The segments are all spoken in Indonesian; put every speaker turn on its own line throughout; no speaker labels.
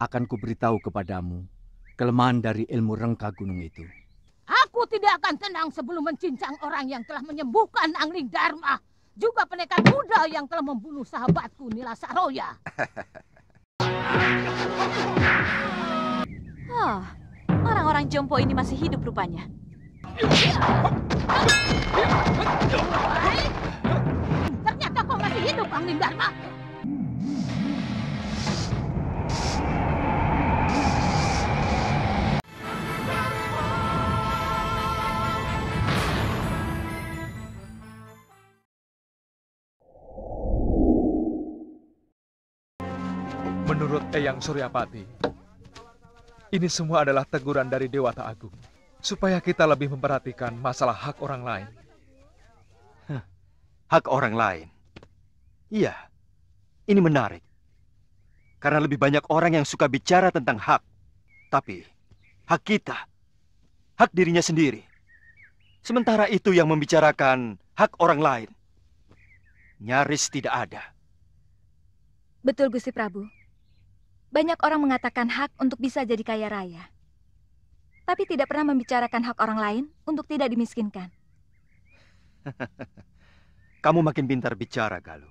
akan kuberitahu kepadamu kelemahan dari ilmu rengka gunung itu.
Aku tidak akan tenang sebelum mencincang orang yang telah menyembuhkan Angling Dharma. Juga pendekar muda yang telah membunuh sahabatku Nila Saroya. oh, orang-orang jompo ini masih hidup rupanya. Ternyata kau masih hidup, Angling Dharma.
Menurut Eyang Suryapati, ini semua adalah teguran dari Dewata Agung supaya kita lebih memperhatikan masalah hak orang lain.
hak orang lain. Iya. Ini menarik. Karena lebih banyak orang yang suka bicara tentang hak. Tapi hak kita, hak dirinya sendiri. Sementara itu yang membicarakan hak orang lain nyaris tidak ada.
Betul Gusti Prabu. Banyak orang mengatakan hak untuk bisa jadi kaya raya. Tapi tidak pernah membicarakan hak orang lain untuk tidak dimiskinkan.
Kamu makin pintar bicara, Galuh.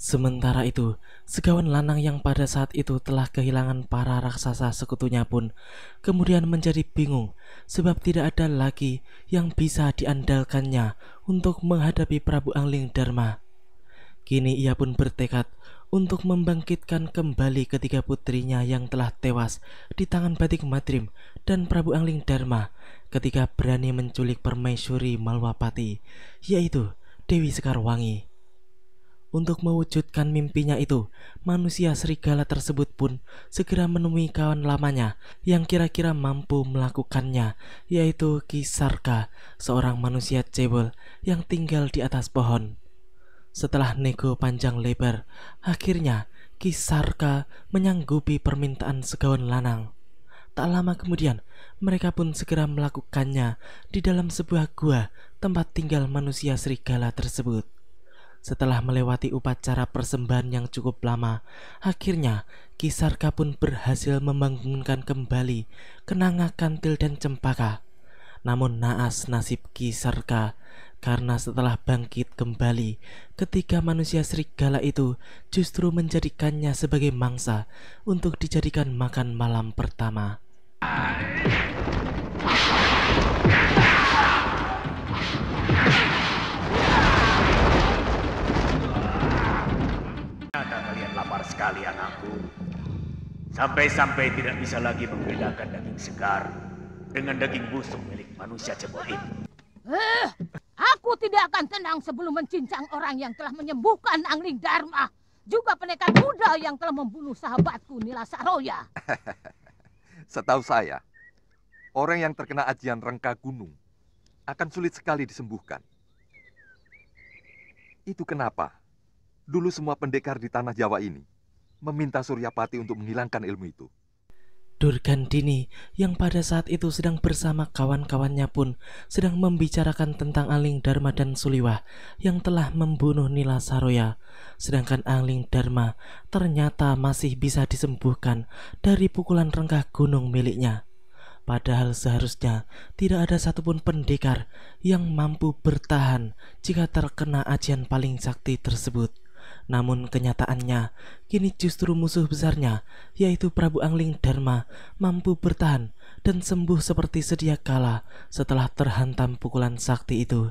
Sementara itu, segawan lanang yang pada saat itu telah kehilangan para raksasa sekutunya pun kemudian menjadi bingung sebab tidak ada lagi yang bisa diandalkannya untuk menghadapi Prabu Angling Dharma. Kini ia pun bertekad untuk membangkitkan kembali ketiga putrinya yang telah tewas di tangan Batik Madrim dan Prabu Angling Dharma ketika berani menculik permaisuri Malwapati, yaitu Dewi Sekarwangi. Untuk mewujudkan mimpinya itu, manusia serigala tersebut pun segera menemui kawan lamanya yang kira-kira mampu melakukannya, yaitu Kisarka, seorang manusia cebol yang tinggal di atas pohon. Setelah nego panjang lebar, akhirnya Kisarka menyanggupi permintaan segawan lanang. Tak lama kemudian, mereka pun segera melakukannya di dalam sebuah gua tempat tinggal manusia serigala tersebut. Setelah melewati upacara persembahan yang cukup lama, akhirnya Kisarka pun berhasil membangunkan kembali kenanga kantil dan cempaka. Namun naas nasib Kisarka karena setelah bangkit kembali, ketika manusia serigala itu justru menjadikannya sebagai mangsa untuk dijadikan makan malam pertama.
Ada kalian lapar sekali anakku. Sampai-sampai tidak bisa lagi membedakan daging segar dengan daging busuk milik manusia cebol ini.
Eh, Aku tidak akan tenang sebelum mencincang orang yang telah menyembuhkan Angling Dharma. Juga pendekar muda yang telah membunuh sahabatku Nila Saroya.
Setahu saya, orang yang terkena ajian rengka gunung akan sulit sekali disembuhkan. Itu kenapa dulu semua pendekar di tanah Jawa ini meminta Suryapati untuk menghilangkan ilmu itu.
Durgan Dini yang pada saat itu sedang bersama kawan-kawannya pun sedang membicarakan tentang Angling Dharma dan Suliwah yang telah membunuh Nila Saroya. Sedangkan Angling Dharma ternyata masih bisa disembuhkan dari pukulan rengkah gunung miliknya. Padahal seharusnya tidak ada satupun pendekar yang mampu bertahan jika terkena ajian paling sakti tersebut. Namun kenyataannya, kini justru musuh besarnya, yaitu Prabu Angling Dharma, mampu bertahan dan sembuh seperti sedia kala setelah terhantam pukulan sakti itu.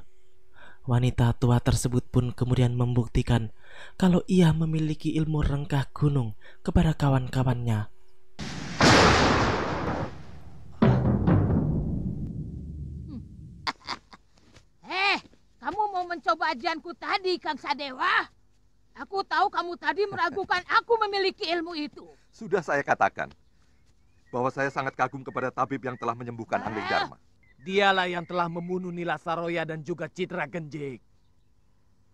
Wanita tua tersebut pun kemudian membuktikan kalau ia memiliki ilmu rengkah gunung kepada kawan-kawannya.
Hmm. Eh, kamu mau mencoba ajianku tadi, Kang Sadewa? Aku tahu kamu tadi meragukan aku memiliki ilmu itu.
Sudah saya katakan bahwa saya sangat kagum kepada tabib yang telah menyembuhkan Angling ah. Dharma.
Dialah yang telah membunuh Nila Saroya dan juga Citra Genjik.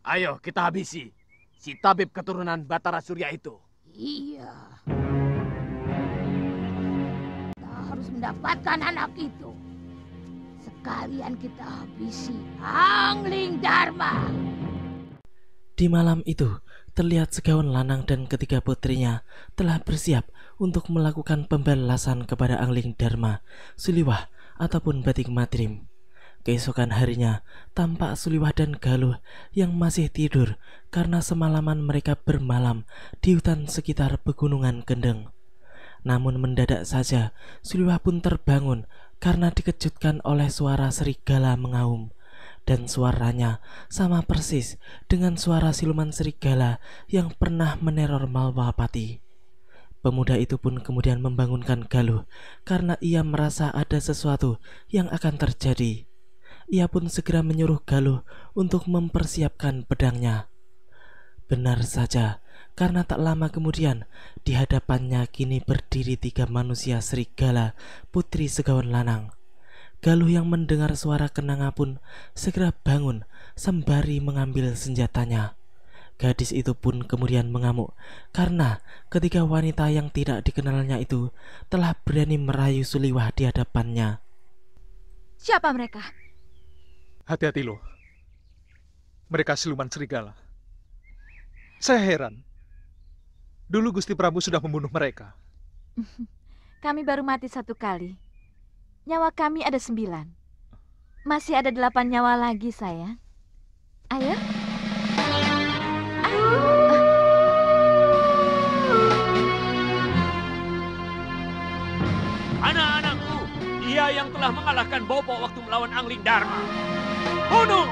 Ayo kita habisi si tabib keturunan Batara Surya itu. Iya.
Kita harus mendapatkan anak itu. Sekalian kita habisi Angling Dharma.
Di malam itu, terlihat segaun lanang dan ketiga putrinya telah bersiap untuk melakukan pembalasan kepada Angling Dharma, Suliwah ataupun Batik Matrim Keesokan harinya, tampak Suliwah dan Galuh yang masih tidur karena semalaman mereka bermalam di hutan sekitar pegunungan Kendeng. Namun mendadak saja, Suliwah pun terbangun karena dikejutkan oleh suara serigala mengaum dan suaranya sama persis dengan suara siluman serigala yang pernah meneror Malwapati. Pemuda itu pun kemudian membangunkan Galuh karena ia merasa ada sesuatu yang akan terjadi. Ia pun segera menyuruh Galuh untuk mempersiapkan pedangnya. Benar saja, karena tak lama kemudian di hadapannya kini berdiri tiga manusia serigala putri segawan lanang Galuh yang mendengar suara kenanga pun segera bangun sembari mengambil senjatanya. Gadis itu pun kemudian mengamuk karena ketika wanita yang tidak dikenalnya itu telah berani merayu Suliwah di hadapannya.
Siapa mereka? Hati-hati loh. Mereka siluman serigala. Saya heran. Dulu Gusti Prabu sudah membunuh mereka.
Kami baru mati satu kali. Nyawa kami ada sembilan. Masih ada delapan nyawa lagi, sayang. Ayo. Ah.
Anak-anakku, ia yang telah mengalahkan Bobo waktu melawan Angling Dharma. Bunuh!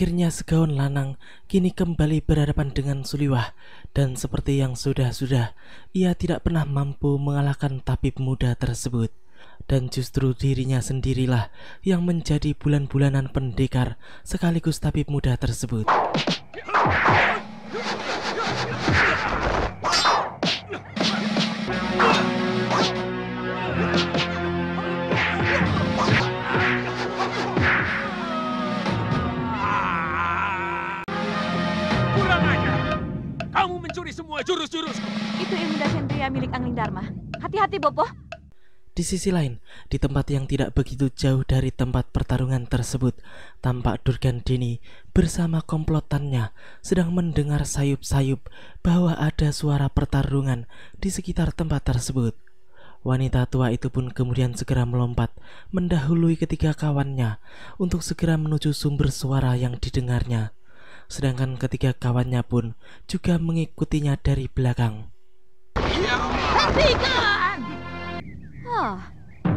Akhirnya segaun lanang kini kembali berhadapan dengan Suliwah dan seperti yang sudah-sudah ia tidak pernah mampu mengalahkan tabib muda tersebut dan justru dirinya sendirilah yang menjadi bulan-bulanan pendekar sekaligus tabib muda tersebut.
mencuri semua jurus jurus Itu ilmu Dasendria milik Angling Dharma. Hati-hati, Bopo.
Di sisi lain, di tempat yang tidak begitu jauh dari tempat pertarungan tersebut, tampak Durgan Dini bersama komplotannya sedang mendengar sayup-sayup bahwa ada suara pertarungan di sekitar tempat tersebut. Wanita tua itu pun kemudian segera melompat, mendahului ketiga kawannya untuk segera menuju sumber suara yang didengarnya sedangkan ketiga kawannya pun juga mengikutinya dari belakang.
Ya Hentikan! Oh,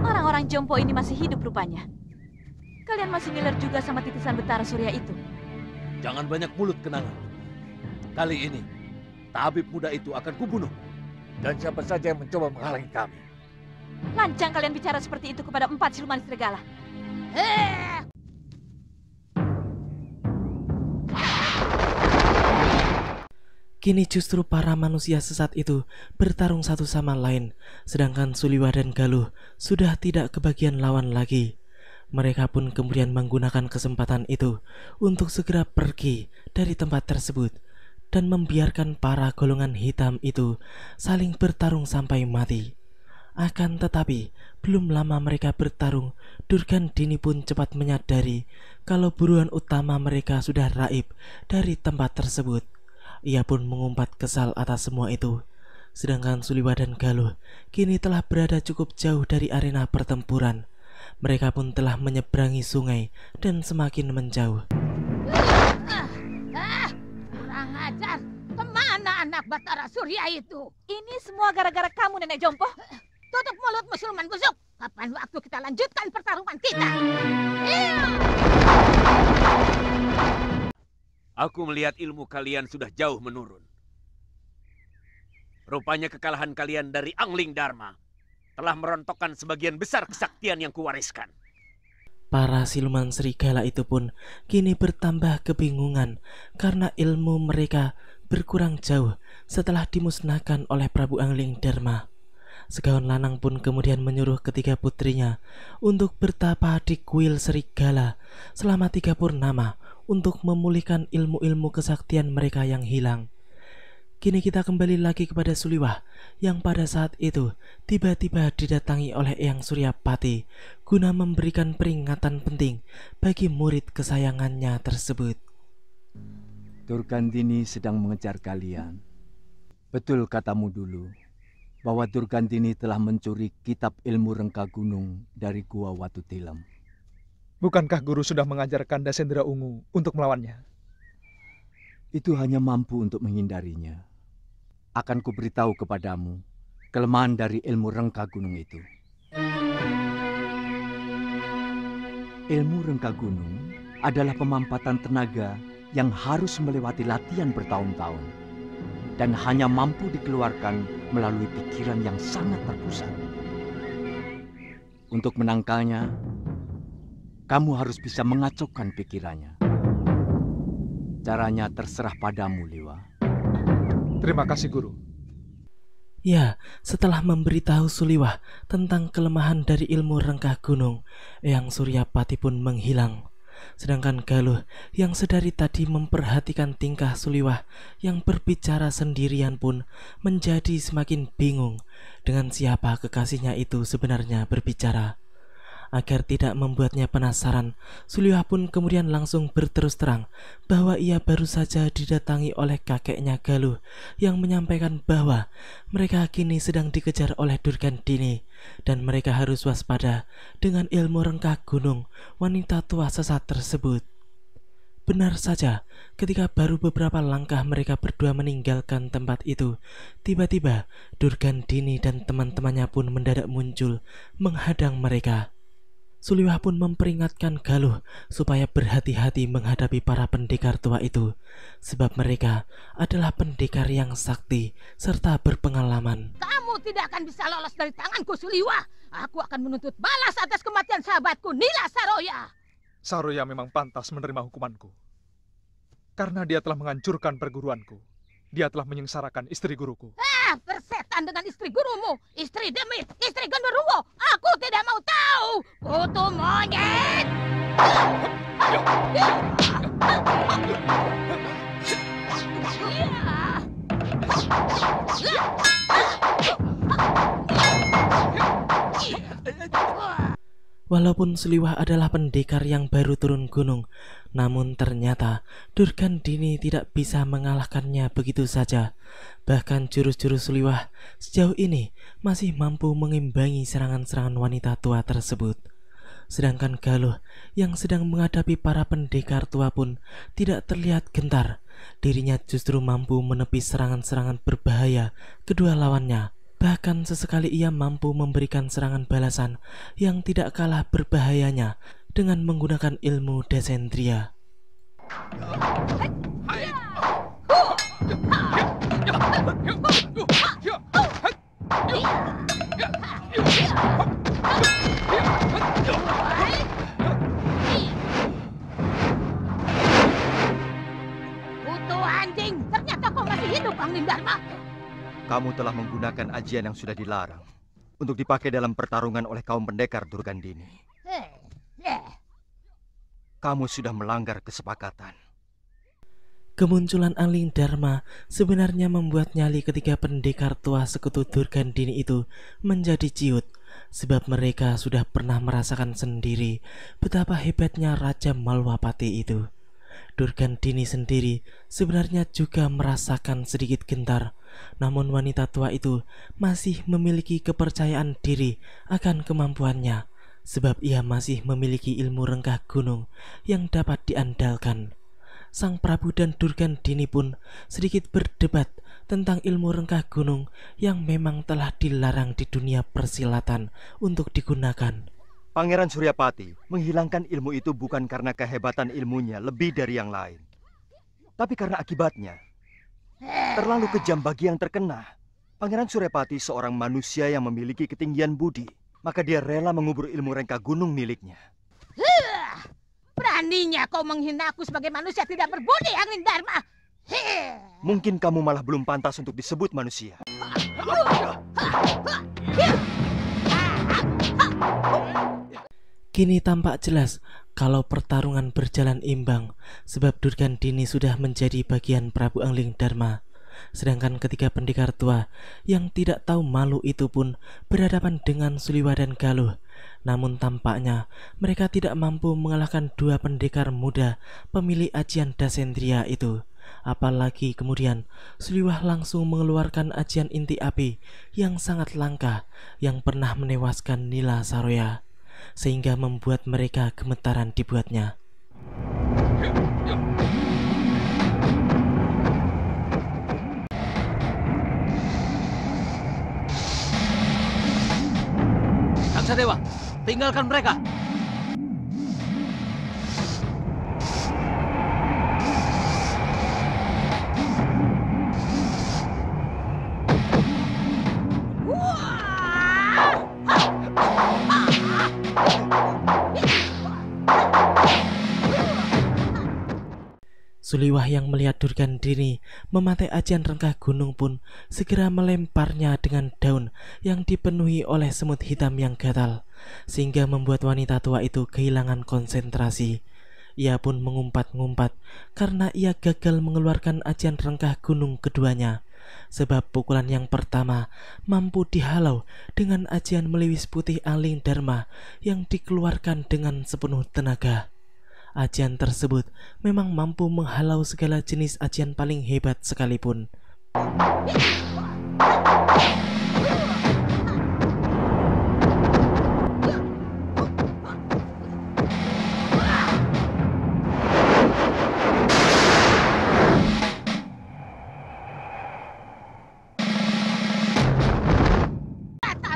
orang-orang jompo ini masih hidup rupanya. Kalian masih ngiler juga sama titisan betara surya itu.
Jangan banyak mulut kenangan. Kali ini, tabib muda itu akan kubunuh. Dan siapa saja yang mencoba menghalangi kami.
Lancang kalian bicara seperti itu kepada empat siluman serigala.
Kini justru para manusia sesat itu bertarung satu sama lain, sedangkan Suliwa dan Galuh sudah tidak kebagian lawan lagi. Mereka pun kemudian menggunakan kesempatan itu untuk segera pergi dari tempat tersebut dan membiarkan para golongan hitam itu saling bertarung sampai mati. Akan tetapi, belum lama mereka bertarung, Durgan Dini pun cepat menyadari kalau buruan utama mereka sudah raib dari tempat tersebut. Ia pun mengumpat kesal atas semua itu. Sedangkan Suliwa dan Galuh kini telah berada cukup jauh dari arena pertempuran. Mereka pun telah menyeberangi sungai dan semakin menjauh.
kurang ajar. Kemana anak Batara Surya itu? Ini semua gara-gara kamu, Nenek Jompo. Tutup mulut musulman busuk. Kapan waktu kita lanjutkan pertarungan kita? Iya.
Aku melihat ilmu kalian sudah jauh menurun. Rupanya kekalahan kalian dari Angling Dharma telah merontokkan sebagian besar kesaktian yang
kuwariskan. Para siluman serigala itu pun kini bertambah kebingungan karena ilmu mereka berkurang jauh setelah dimusnahkan oleh Prabu Angling Dharma. Segaun Lanang pun kemudian menyuruh ketiga putrinya untuk bertapa di kuil serigala selama tiga purnama untuk memulihkan ilmu-ilmu kesaktian mereka yang hilang. Kini kita kembali lagi kepada Suliwah yang pada saat itu tiba-tiba didatangi oleh Eyang Suryapati guna memberikan peringatan penting bagi murid kesayangannya tersebut.
Durgandini sedang mengejar kalian. Betul katamu dulu bahwa Durgandini telah mencuri kitab ilmu Rengka Gunung dari Gua Watu Tilem.
Bukankah guru sudah mengajarkan Dasendra Ungu untuk melawannya?
Itu hanya mampu untuk menghindarinya. Akan kuberitahu kepadamu kelemahan dari ilmu rengka gunung itu. Ilmu rengka gunung adalah pemampatan tenaga yang harus melewati latihan bertahun-tahun dan hanya mampu dikeluarkan melalui pikiran yang sangat terpusat. Untuk menangkalnya, kamu harus bisa mengacaukan pikirannya. Caranya terserah padamu, Liwa. Terima kasih, Guru.
Ya, setelah memberitahu Suliwah tentang kelemahan dari ilmu rengkah gunung, yang Suryapati pun menghilang. Sedangkan Galuh yang sedari tadi memperhatikan tingkah Suliwah yang berbicara sendirian pun menjadi semakin bingung dengan siapa kekasihnya itu sebenarnya berbicara. Agar tidak membuatnya penasaran, Suliha pun kemudian langsung berterus terang bahwa ia baru saja didatangi oleh kakeknya Galuh yang menyampaikan bahwa mereka kini sedang dikejar oleh Durgan Dini dan mereka harus waspada dengan ilmu rengkah gunung wanita tua sesat tersebut. Benar saja, ketika baru beberapa langkah mereka berdua meninggalkan tempat itu, tiba-tiba Durgan Dini dan teman-temannya pun mendadak muncul, menghadang mereka. Suliwah pun memperingatkan Galuh supaya berhati-hati menghadapi para pendekar tua itu, sebab mereka adalah pendekar yang sakti serta berpengalaman.
Kamu tidak akan bisa lolos dari tanganku, Suliwah. Aku akan menuntut balas atas kematian sahabatku, Nila Saroya.
Saroya memang pantas menerima hukumanku. Karena dia telah menghancurkan perguruanku. Dia telah menyengsarakan istri guruku. Hey!
persetan setan dengan istri gurumu, istri demit, istri gendruwo. Aku tidak mau tahu. Kutu monyet. Yeah.
Walaupun Seliwah adalah pendekar yang baru turun gunung, namun ternyata Durgan Dini tidak bisa mengalahkannya begitu saja. Bahkan jurus-jurus Seliwah sejauh ini masih mampu mengimbangi serangan-serangan wanita tua tersebut. Sedangkan Galuh yang sedang menghadapi para pendekar tua pun tidak terlihat gentar. Dirinya justru mampu menepis serangan-serangan berbahaya kedua lawannya Bahkan sesekali ia mampu memberikan serangan balasan yang tidak kalah berbahayanya dengan menggunakan ilmu desentria.
Butuh anjing! Ternyata kau masih hidup, Panglima. Dharma!
Kamu telah menggunakan ajian yang sudah dilarang untuk dipakai dalam pertarungan oleh kaum pendekar Durgandini. Kamu sudah melanggar kesepakatan.
Kemunculan Aling Dharma sebenarnya membuat nyali ketiga pendekar tua sekutu Durgandini itu menjadi ciut sebab mereka sudah pernah merasakan sendiri betapa hebatnya Raja Malwapati itu. Durgandini sendiri sebenarnya juga merasakan sedikit gentar namun wanita tua itu masih memiliki kepercayaan diri akan kemampuannya sebab ia masih memiliki ilmu rengkah gunung yang dapat diandalkan. Sang Prabu dan Durgan Dini pun sedikit berdebat tentang ilmu rengkah gunung yang memang telah dilarang di dunia persilatan untuk digunakan.
Pangeran Suryapati menghilangkan ilmu itu bukan karena kehebatan ilmunya lebih dari yang lain, tapi karena akibatnya. Terlalu kejam bagi yang terkena. Pangeran Surepati seorang manusia yang memiliki ketinggian budi. Maka dia rela mengubur ilmu rengka gunung miliknya.
beraninya kau menghina aku sebagai manusia tidak berbudi, Angin Dharma.
Mungkin kamu malah belum pantas untuk disebut manusia.
Kini tampak jelas kalau pertarungan berjalan imbang, sebab Durgan Dini sudah menjadi bagian Prabu Angling Dharma. Sedangkan ketika pendekar tua yang tidak tahu malu itu pun berhadapan dengan Suliwa dan Galuh. Namun tampaknya mereka tidak mampu mengalahkan dua pendekar muda pemilik ajian Dasendria itu. Apalagi kemudian Suliwah langsung mengeluarkan ajian inti api yang sangat langka yang pernah menewaskan Nila Saroya sehingga membuat mereka gemetaran dibuatnya. Angsa Dewa, tinggalkan mereka. Liwah yang melihat meliadurkan Dini memakai ajian rengkah gunung pun segera melemparnya dengan daun yang dipenuhi oleh semut hitam yang gatal, sehingga membuat wanita tua itu kehilangan konsentrasi. Ia pun mengumpat-ngumpat karena ia gagal mengeluarkan ajian rengkah gunung keduanya. Sebab pukulan yang pertama mampu dihalau dengan ajian meliwis putih aling dharma yang dikeluarkan dengan sepenuh tenaga ajian tersebut memang mampu menghalau segala jenis ajian paling hebat sekalipun. Batal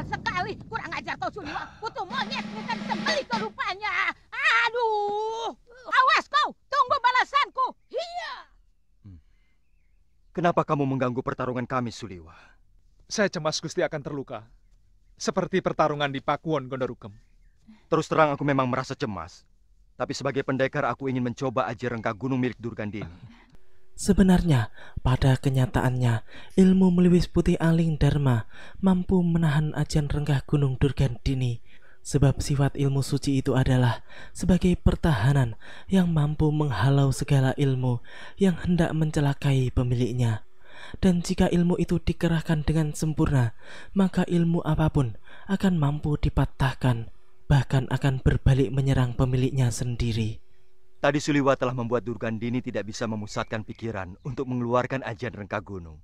sekali, kurang ajar kau semua. Kutu monyet bukan sembelih kau rupanya.
Kenapa kamu mengganggu pertarungan kami, Suliwa? Saya cemas
Gusti akan terluka. Seperti pertarungan di Pakuwon Gondorukem.
Terus terang aku memang merasa cemas. Tapi sebagai pendekar aku ingin mencoba aji rengka gunung milik Durgandini.
Sebenarnya, pada kenyataannya, ilmu meliwis putih aling dharma mampu menahan ajian renggah gunung Durgandini Sebab sifat ilmu suci itu adalah sebagai pertahanan yang mampu menghalau segala ilmu yang hendak mencelakai pemiliknya. Dan jika ilmu itu dikerahkan dengan sempurna, maka ilmu apapun akan mampu dipatahkan, bahkan akan berbalik menyerang pemiliknya sendiri.
Tadi Suliwa telah membuat Durgandini tidak bisa memusatkan pikiran untuk mengeluarkan ajian Rengka Gunung.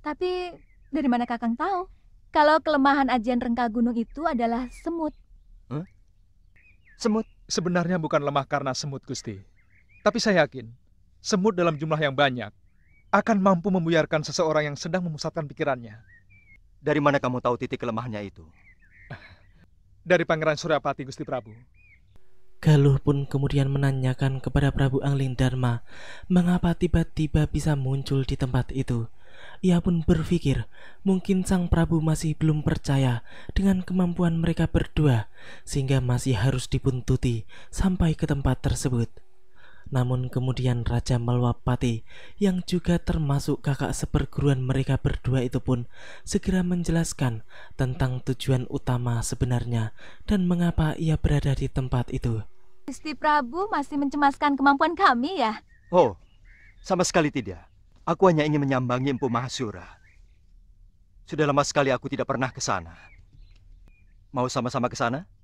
Tapi dari mana Kakang tahu kalau kelemahan ajian Rengka Gunung itu adalah semut?
Semut sebenarnya bukan lemah karena semut, Gusti. Tapi saya yakin, semut dalam jumlah yang banyak akan mampu membuyarkan seseorang yang sedang memusatkan pikirannya. Dari mana kamu tahu titik kelemahannya itu? Dari Pangeran Suryapati, Gusti Prabu.
Galuh pun kemudian menanyakan kepada Prabu Angling Dharma, mengapa tiba-tiba bisa muncul di tempat itu. Ia pun berpikir, mungkin sang Prabu masih belum percaya dengan kemampuan mereka berdua, sehingga masih harus dibuntuti sampai ke tempat tersebut. Namun kemudian Raja Malwapati yang juga termasuk kakak seperguruan mereka berdua itu pun segera menjelaskan tentang tujuan utama sebenarnya dan mengapa ia berada di tempat itu.
Gusti Prabu masih mencemaskan kemampuan kami ya?
Oh,
sama sekali tidak. Aku hanya ingin menyambangi Empu Mahasura. Sudah lama sekali aku tidak pernah ke sana. Mau sama-sama ke sana?